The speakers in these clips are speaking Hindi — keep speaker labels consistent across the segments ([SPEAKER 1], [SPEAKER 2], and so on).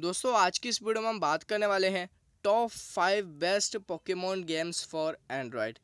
[SPEAKER 1] दोस्तों आज की इस वीडियो में हम बात करने वाले हैं top five best Pokemon games for Android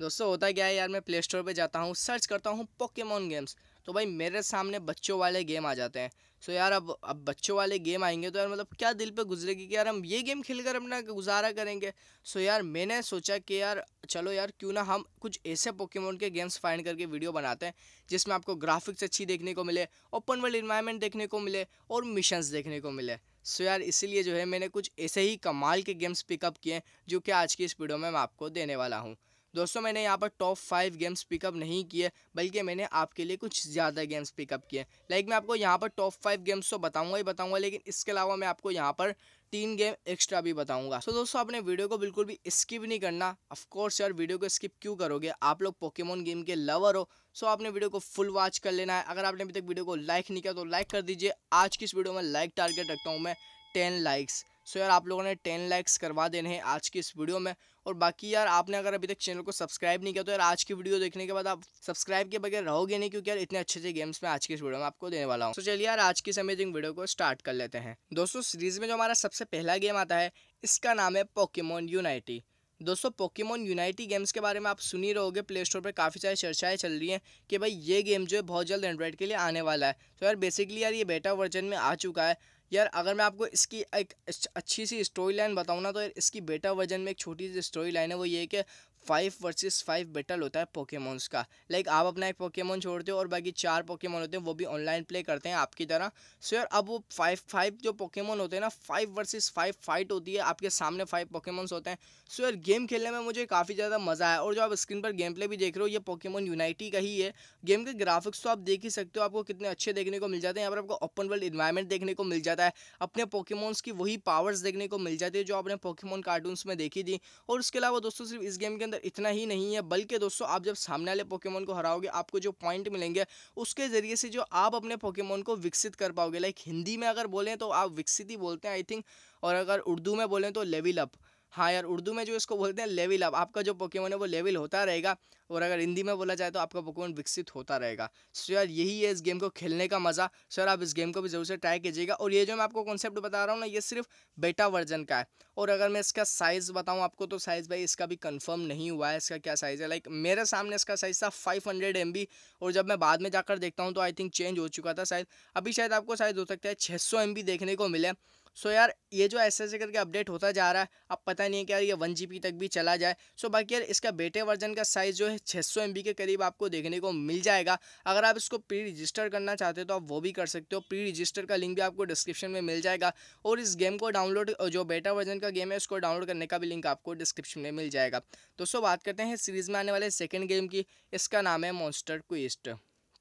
[SPEAKER 1] दोस्तों होता क्या है यार मैं प्ले स्टोर पर जाता हूँ सर्च करता हूँ पोकेमोन गेम्स तो भाई मेरे सामने बच्चों वाले गेम आ जाते हैं सो यार अब अब बच्चों वाले गेम आएंगे तो यार मतलब क्या दिल पे गुजरेगी कि यार हम ये गेम खेल कर अपना गुजारा करेंगे सो यार मैंने सोचा कि यार चलो यार क्यों ना हम कुछ ऐसे पोकेमोन के गेम्स फाइंड करके वीडियो बनाते हैं जिसमें आपको ग्राफिक्स अच्छी देखने को मिले ओपन वर्ल्ड इन्वायरमेंट देखने को मिले और मिशन देखने को मिले सो यार इसीलिए जो है मैंने कुछ ऐसे ही कमाल के गेम्स पिकअप किए हैं जो कि आज की इस वीडियो में मैं आपको देने वाला हूँ दोस्तों मैंने यहाँ पर टॉप फाइव गेम्स पिकअप नहीं किए बल्कि मैंने आपके लिए कुछ ज़्यादा गेम्स पिकअप किए लाइक मैं आपको यहाँ पर टॉप फाइव गेम्स तो बताऊँगा ही बताऊँगा लेकिन इसके अलावा मैं आपको यहाँ पर तीन गेम एक्स्ट्रा भी बताऊंगा तो so, दोस्तों आपने वीडियो को बिल्कुल भी स्किप नहीं करना ऑफ कोर्स यार वीडियो को स्किप क्यों करोगे आप लोग पोकेमोन गेम के लवर हो सो so, आपने वीडियो को फुल वॉच कर लेना है अगर आपने अभी तक वीडियो को लाइक नहीं किया तो लाइक कर दीजिए आज की इस वीडियो में लाइक टारगेट रखता हूँ मैं टेन लाइक्स सो यार आप लोगों ने टेन लाइक्स करवा देने हैं आज की इस वीडियो में और बाकी यार आपने अगर अभी तक चैनल को सब्सक्राइब नहीं किया तो यार आज की वीडियो देखने के बाद आप सब्सक्राइब के बगैर रहोगे नहीं क्योंकि यार इतने अच्छे अच्छे गेम्स में आज की इस वीडियो में आपको देने वाला हूँ तो चलिए यार आज की इस वीडियो को स्टार्ट कर लेते हैं दोस्तों सीरीज में जो हमारा सबसे पहला गेम आता है इसका नाम है पोकीमोन यूनाइटी दोस्तों पोकीमोन यूनाइटी गेम्स के बारे में आप सुनी रहोगे प्ले स्टोर पर काफ़ी सारी चर्चाएं चल रही हैं कि भाई ये गेम जो है बहुत जल्द एंड्रॉयड के लिए आने वाला है तो यार बेसिकली यार ये बेटा वर्जन में आ चुका है यार अगर मैं आपको इसकी एक अच्छी सी स्टोरी लाइन बताऊँ ना तो यार इसकी बेटा वर्जन में एक छोटी सी स्टोरी लाइन है वो ये कि फाइव वर्सेस फाइव बैटल होता है पोकेमोन्स का लाइक आप अपना एक पोकेमोन छोड़ते हो और बाकी चार पोकेमोन होते हैं वो भी ऑनलाइन प्ले करते हैं आपकी तरह सो यार अब वो फाइव फाइव जो पोकेमोन होते हैं ना फाइव वर्सेस फाइव फाइट होती है आपके सामने फाइव पोकेमोन्स होते हैं सो यार गेम खेलने में मुझे काफ़ी ज़्यादा मज़ा आया और जो आप स्क्रीन पर गेम प्ले भी देख रहे हो ये पोकेमोन यूनाइटी का ही है गेम के ग्राफिक्स तो आप देख ही सकते हो आपको कितने अच्छे देखने को मिल जाते हैं यहाँ पर आपको ओपन वर्ल्ड इन्वायरमेंट देखने को मिल जाता है अपने पोकेमोन्स की वही पावर्स देखने को मिल जाती है जो आपने पोकेमोन कार्टून्स में देखी थी और उसके अलावा दोस्तों सिर्फ इस गेम के अंदर इतना ही नहीं है बल्कि दोस्तों आप जब सामने वाले पोकेमोन को हराओगे आपको जो पॉइंट मिलेंगे उसके ज़रिए से जो आप अपने पोकेमोन को विकसित कर पाओगे लाइक हिंदी में अगर बोलें तो आप विकसित ही बोलते हैं आई थिंक और अगर उर्दू में बोलें तो लेवल अप हायर उर्दू में जो इसको बोलते हैं लेवल अप आपका जो पोकेमोन है वो लेवल होता रहेगा और अगर हिंदी में बोला जाए तो आपका पोकेमोन विकसित होता रहेगा सो यार यही है इस गेम को खेलने का मज़ा सर आप इस गेम को भी ज़रूर से ट्राई कीजिएगा और ये जो मैं आपको कॉन्सेप्ट बता रहा हूँ ना ये सिर्फ बेटा वर्जन का है और अगर मैं इसका साइज़ बताऊँ आपको तो साइज़ भाई इसका भी कन्फर्म नहीं हुआ है इसका क्या साइज़ है लाइक मेरे सामने इसका साइज़ था फाइव हंड्रेड और जब मैं बाद में जाकर देखता हूँ तो आई थिंक चेंज हो चुका था शायद अभी शायद आपको शायद हो सकता है छः सौ देखने को मिले सो so यार ये जो ऐसे ऐसे करके अपडेट होता जा रहा है अब पता नहीं है कि यार ये वन जी तक भी चला जाए सो so बाकी यार इसका बेटे वर्जन का साइज़ जो है छः सौ के करीब आपको देखने को मिल जाएगा अगर आप इसको प्री रजिस्टर करना चाहते हो तो आप वो भी कर सकते हो प्री रजिस्टर का लिंक भी आपको डिस्क्रिप्शन में मिल जाएगा और इस गेम को डाउनलोड जो बेटा वर्जन का गेम है उसको डाउनलोड करने का भी लिंक आपको डिस्क्रिप्शन में मिल जाएगा दोस्तों बात करते हैं सीरीज़ में आने वाले सेकेंड गेम की इसका नाम है मॉन्स्टर क्विस्ट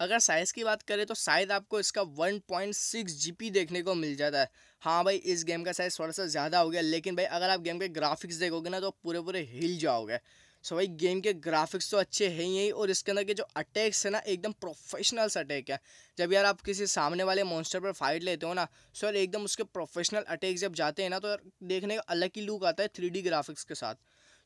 [SPEAKER 1] अगर साइज़ की बात करें तो शायद आपको इसका 1.6 पॉइंट देखने को मिल जाता है हाँ भाई इस गेम का साइज़ थोड़ा सा ज़्यादा हो गया लेकिन भाई अगर आप गेम के ग्राफिक्स देखोगे ना तो पूरे पूरे हिल जाओगे सो भाई गेम के ग्राफिक्स तो अच्छे हैं ही और इसके अंदर के जो अटैक्स है ना एकदम प्रोफेशनल्स अटैक है जब यार आप किसी सामने वाले मॉन्स्टर पर फाइट लेते हो ना सो यार एकदम उसके प्रोफेशनल अटैक जब जाते हैं ना तो यार देखने का अलग ही लुक आता है थ्री ग्राफिक्स के साथ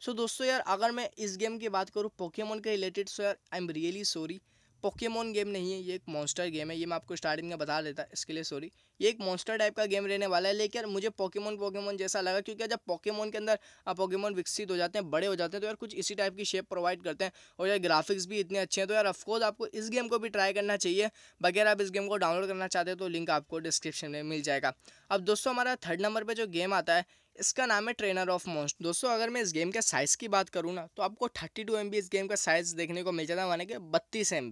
[SPEAKER 1] सो दोस्तों यार अगर मैं इस गेम की बात करूँ पोकेमोन के रिलेटेड सो यार I am really sorry Pokemon game नहीं है ये एक मॉन्स्टर गेम है ये मैं आपको स्टार्टिंग में बता देता इसके लिए सॉरी ये एक मॉन्स्टर टाइप का गेम रहने वाला है लेकिन मुझे पोकेमोन पोकेमोन जैसा लगा क्योंकि जब पोकेमोन के अंदर पोकेमोन हाँ, विकसित हो जाते हैं बड़े हो जाते हैं तो यार कुछ इसी टाइप की शेप प्रोवाइड करते हैं और यार ग्राफिक्स भी इतने अच्छे हैं तो यार ऑफकोर्स आपको इस गेम को भी ट्राई करना चाहिए बगैर आप इस गेम को डाउनलोड करना चाहते हो तो लिंक आपको डिस्क्रिप्शन में मिल जाएगा अब दोस्तों हमारा थर्ड नंबर पर जो गेम आता है इसका नाम है ट्रेनर ऑफ मोस्ट दोस्तों अगर मैं इस गेम के साइज़ की बात करूँ ना तो आपको थर्टी टू इस गेम का साइज़ देखने को मिल जाता है माने कि बत्तीस एम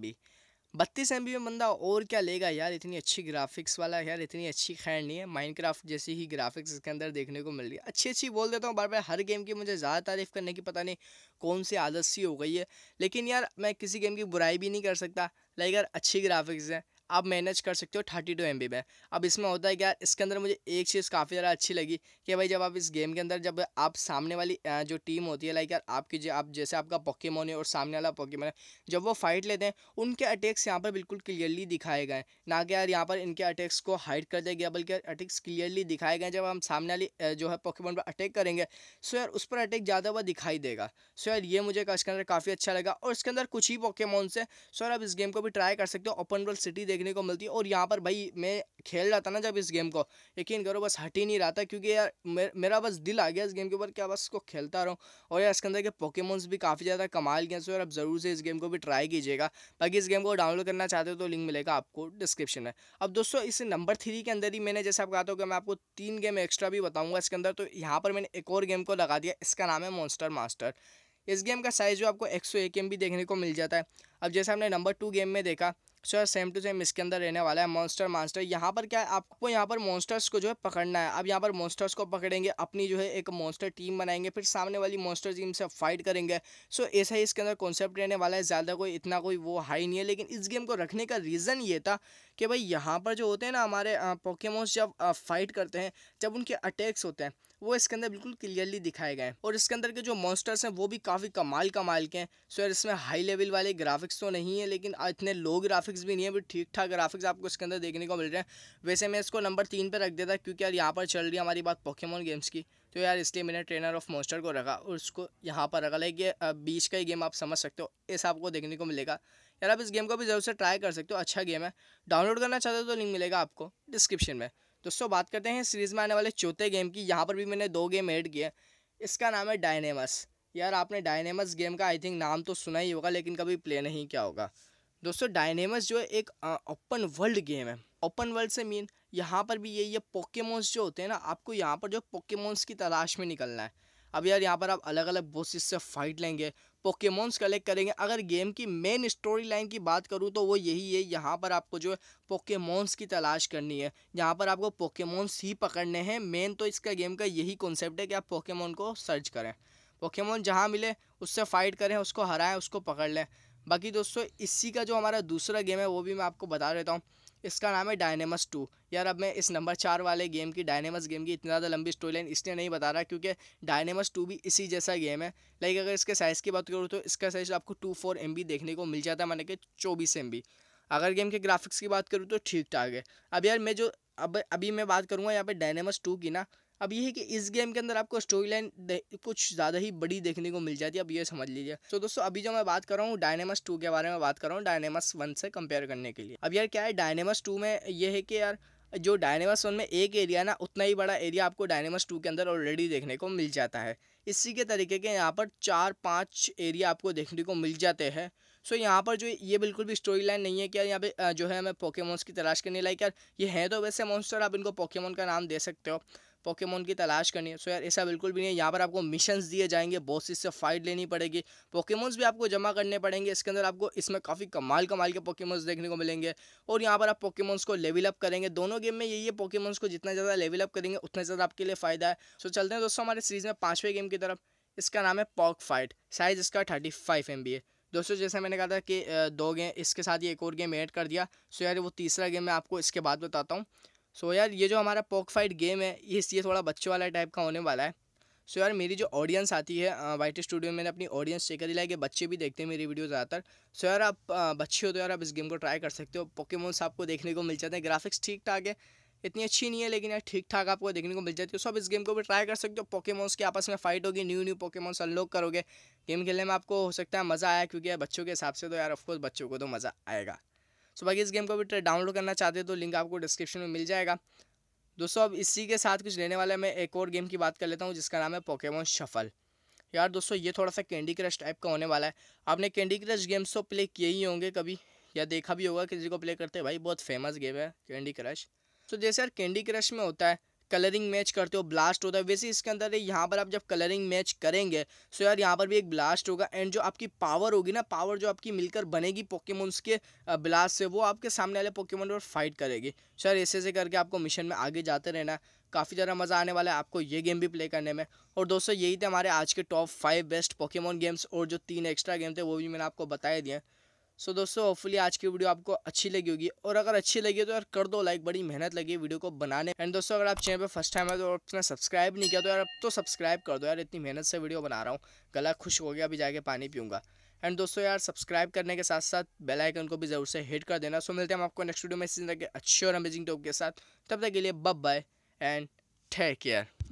[SPEAKER 1] बत्तीस एम में बंदा और क्या लेगा यार इतनी अच्छी ग्राफिक्स वाला यार इतनी अच्छी खैर नहीं है माइनक्राफ्ट जैसी ही ग्राफिक्स इसके अंदर देखने को मिल रही है अच्छी अच्छी बोल देता हूँ बार बार हर गेम की मुझे ज़्यादा तारीफ़ करने की पता नहीं कौन सी आदत सी हो गई है लेकिन यार मैं किसी गेम की बुराई भी नहीं कर सकता लाइक यार अच्छी ग्राफिक्स हैं आप मैनेज कर सकते हो थर्टी टू एम बी में अब इसमें होता है क्या इसके अंदर मुझे एक चीज़ काफ़ी ज़्यादा अच्छी लगी कि भाई जब आप इस गेम के अंदर जब आप सामने वाली जो टीम होती है लाइक यार आपकी जो आप जैसे आपका पॉकेमोन है और सामने वाला पॉकेमोन है जब वो फाइट लेते हैं उनके अटैक्स यहाँ पर बिल्कुल क्लियरली दिखाए गए ना कि यार यहाँ पर इनके अटैक्स को हाइड कर दिया गया बल्कि अटैक्स क्लियरली दिखाए गए जब हम सामने वाली जो है पॉकेमोन पर अटैक करेंगे सो यार उस पर अटैक ज़्यादा हुआ दिखाई देगा सो यार ये मुझे इसके अंदर काफ़ी अच्छा लगा और इसके अंदर कुछ ही पॉकेमोन से सो यार आप इस गेम को भी ट्राई कर सकते हो ओपन वर्ल्ड सिटी देखने को मिलती है और यहाँ पर भाई मैं खेल रहा था ना जब इस गेम को यकीन करो बस हट ही नहीं रहा था क्योंकि यार मेरा बस दिल आ गया इस गेम के ऊपर क्या बस इसको खेलता रहूँ और यार इसके अंदर के पोकेमोन्स भी काफ़ी ज़्यादा कमाल गए और आप ज़रूर से इस गेम को भी ट्राई कीजिएगा बाकी इस गेम को डाउनलोड करना चाहते हो तो लिंक मिलेगा आपको डिस्क्रिप्शन में अब दोस्तों इस नंबर थ्री के अंदर ही मैंने जैसे आप कहा था कि मैं आपको तीन गेम एक्स्ट्रा भी बताऊँगा इसके अंदर तो यहाँ पर मैंने एक और गेम को लगा दिया इसका नाम है मॉन्स्टर मास्टर इस गेम का साइज़ जो आपको एक सौ एक एम भी देखने को मिल जाता है अब जैसे हमने नंबर टू गेम में देखा सो यार सेम टू सेम इसके अंदर रहने वाला है मॉन्स्टर मास्टर यहाँ पर क्या है आपको यहाँ पर मॉन्स्टर्स को जो है पकड़ना है अब यहाँ पर मॉन्स्टर्स को पकड़ेंगे अपनी जो है एक मॉन्स्टर टीम बनाएंगे फिर सामने वाली मॉन्स्टर टीम से फाइट करेंगे सो ऐसा ही इसके अंदर कॉन्सेप्ट रहने वाला है ज़्यादा कोई इतना कोई वो हाई नहीं है लेकिन इस गेम को रखने का रीज़न ये था कि भाई यहाँ पर जो होते हैं ना हमारे पोकेमोस जब फाइट करते हैं जब उनके अटैक्स होते हैं वो इसके अंदर बिल्कुल क्लियरली दिखाए गए हैं और इसके अंदर के जो मॉन्स्टर्स हैं वो भी काफ़ी कमाल कमाल के हैं सो यार इसमें हाई लेवल वाले ग्राफिक्स तो नहीं है लेकिन इतने लो ग्राफिक्स भी नहीं है बट ठीक ठाक ग्राफिक्स आपको इसके अंदर देखने को मिल रहे हैं वैसे मैं इसको नंबर तीन पर रख देता क्योंकि यार यहाँ पर चल रही है हमारी बात पोकेमोन गेम्स की तो यार इसलिए मैंने ट्रेनर ऑफ मोस्टर को रखा और उसको यहाँ पर रखा लाइक ये बीच का ही गेम आप समझ सकते हो ऐसा आपको देखने को मिलेगा यार आप इस गेम को भी जरूर से ट्राई कर सकते हो अच्छा गेम है डाउनलोड करना चाहते हो तो लिंक मिलेगा आपको डिस्क्रिप्शन में दोस्तों बात करते हैं सीरीज़ में आने वाले चौथे गेम की यहाँ पर भी मैंने दो गेम ऐड किए इसका नाम है डायनेमस यार आपने डायनेमस गेम का आई थिंक नाम तो सुना ही होगा लेकिन कभी प्ले नहीं किया होगा दोस्तों डायनेमस जो है एक ओपन वर्ल्ड गेम है ओपन वर्ल्ड से मीन यहाँ पर भी ये ये पोकेमोन्स जो होते हैं ना आपको यहाँ पर जो पोकेमोन्स की तलाश में निकलना है अब यार यहाँ पर आप अलग अलग बोसिस से फाइट लेंगे पोकेमोन्स कलेक्ट करेंगे अगर गेम की मेन स्टोरी लाइन की बात करूँ तो वो यही है यहाँ पर आपको जो है पोकेमोन्स की तलाश करनी है यहाँ पर आपको पोकेमोन्स ही पकड़ने हैं मेन तो इसका गेम का यही कॉन्सेप्ट है कि आप पोकेमोन को सर्च करें पोकेमोन जहाँ मिले उससे फ़ाइट करें उसको हराएं उसको पकड़ लें बाकी दोस्तों इसी का जो हमारा दूसरा गेम है वो भी मैं आपको बता देता हूँ इसका नाम है डायनेमस टू यार अब मैं इस नंबर चार वाले गेम की डायनेमस गेम की इतना ज़्यादा लंबी स्टोरी लाइन इसलिए नहीं बता रहा क्योंकि डायनेमस टू भी इसी जैसा गेम है लाइक अगर इसके साइज़ की बात करूँ तो इसका साइज़ आपको टू फोर एम देखने को मिल जाता है मैंने कि चौबीस एम अगर गेम के ग्राफिक्स की बात करूँ तो ठीक ठाक है अब यार मैं जो अब अभी मैं बात करूँगा यहाँ पर डायनेमस टू की ना अब ये है कि इस गेम के अंदर आपको स्टोरी लाइन कुछ ज़्यादा ही बड़ी देखने को मिल जाती है अब ये समझ लीजिए तो दोस्तों अभी जो मैं बात कर रहा हूँ डायनेमस टू के बारे में बात कर रहा हूँ डायनेमस वन से कंपेयर करने के लिए अब यार क्या है डायनेमस टू में ये है कि यार जो डायनेमस वन में एक एरिया ना उतना ही बड़ा एरिया आपको डायनेमस टू के अंदर ऑलरेडी देखने को मिल जाता है इसी के तरीके के यहाँ पर चार पाँच एरिया आपको देखने को मिल जाते हैं सो यहाँ पर जो ये बिल्कुल भी स्टोरी लाइन नहीं है कि यार यहाँ पे जो है हमें पोकेमोन्स की तलाश करने लाइक यार ये हैं तो वैसे मॉन्स्टर आप इनको पोकेमोन का नाम दे सकते हो पोकेमोन की तलाश करनी है सो यार ऐसा बिल्कुल भी नहीं है यहाँ पर आपको मिशंस दिए जाएंगे बहुत से फाइट लेनी पड़ेगी पोकेमोन्स भी आपको जमा करने पड़ेंगे इसके अंदर आपको इसमें काफ़ी कमाल कमाल के पोकेमोन्स देखने को मिलेंगे और यहाँ पर आप पोकेमोन्स को लेवल अप करेंगे दोनों गेम में यही है पोकेमोन्स को जितना ज़्यादा लेवल अप करेंगे उतना ज़्यादा आपके लिए फ़ायदा है सो चलते हैं दोस्तों हमारे सीरीज़ में पाँचवें गेम की तरफ इसका नाम है पॉक फाइट साइज़ इसका थर्टी फाइव एम बी है दोस्तों जैसे मैंने कहा था कि दो गेम इसके साथ ही एक और गेम ऐड कर दिया सो यार वो तीसरा गेम मैं आपको इसके बाद बताता हूँ सो so, यार ये जो हमारा पॉक फाइट गेम है इस ये थोड़ा बच्चों वाला टाइप का होने वाला है सो so, यार मेरी जो ऑडियंस आती है वाइट स्टूडियो में मैंने अपनी ऑडियंस चेक कर करी कि बच्चे भी देखते हैं मेरी वीडियो ज़्यादातर सो so, यार आप बच्चे हो तो यार आप इस गेम को ट्राई कर सकते हो पोकेमोन्स आपको देखने को मिल जाते हैं ग्राफिक्स ठीक ठाक है इतनी अच्छी नहीं है लेकिन यार ठीक ठाक आपको देखने को मिल जाती है सो आप इस गेम को भी ट्राई कर सकते हो पोकेमोन्स के आपस में फाइट होगी न्यू न्यू पोकेमोन्स अनलॉक करोगे गेम खेलने में आपको हो सकता है मज़ा आया क्योंकि यार बच्चों के हिसाब से तो यार ऑफकोर्स बच्चों को तो मज़ा आएगा सो बाकी इस गेम को भी डाउनलोड करना चाहते हो तो लिंक आपको डिस्क्रिप्शन में मिल जाएगा दोस्तों अब इसी के साथ कुछ लेने वाला मैं एक और गेम की बात कर लेता हूँ जिसका नाम है पोकेमोन शफल यार दोस्तों ये थोड़ा सा कैंडी क्रश टाइप का होने वाला है आपने कैंडी क्रश गेम्स तो प्ले किए ही होंगे कभी या देखा भी होगा किसी को प्ले करते भाई बहुत फेमस गेम है कैंडी क्रश तो जैसे यार कैंडी क्रश में होता है कलरिंग मैच करते हो ब्लास्ट होता है वैसे इसके अंदर यहाँ पर आप जब कलरिंग मैच करेंगे सो यार यहाँ पर भी एक ब्लास्ट होगा एंड जो आपकी पावर होगी ना पावर जो आपकी मिलकर बनेगी पोकेमोन्स के ब्लास्ट से वो आपके सामने वाले पोकेमोन पर फाइट करेगी यार ऐसे ऐसे करके आपको मिशन में आगे जाते रहना काफ़ी ज़्यादा मज़ा आने वाला है आपको ये गेम भी प्ले करने में और दोस्तों यही थे हमारे आज के top five best Pokemon games और जो तीन एक्स्ट्रा गेम थे वो भी मैंने आपको बताए दिए सो so, दोस्तों होपफुली आज की वीडियो आपको अच्छी लगी होगी और अगर अच्छी लगी तो यार कर दो लाइक बड़ी मेहनत लगी वीडियो को बनाने एंड दोस्तों अगर आप चैनल पर फर्स्ट टाइम है तो आपने सब्सक्राइब नहीं किया तो यार अब तो सब्सक्राइब कर दो यार इतनी मेहनत से वीडियो बना रहा हूँ गला खुश हो गया अभी जाके पानी पीऊँगा एंड दोस्तों यार सब्सक्राइब करने के साथ साथ बेल आइकन को भी जरूर से हिट कर देना सो मिलते हैं हम आपको नेक्स्ट वीडियो में सीजन के अच्छे और अमेजिंग टॉप के साथ तब तक के लिए बब बाय एंड टेक केयर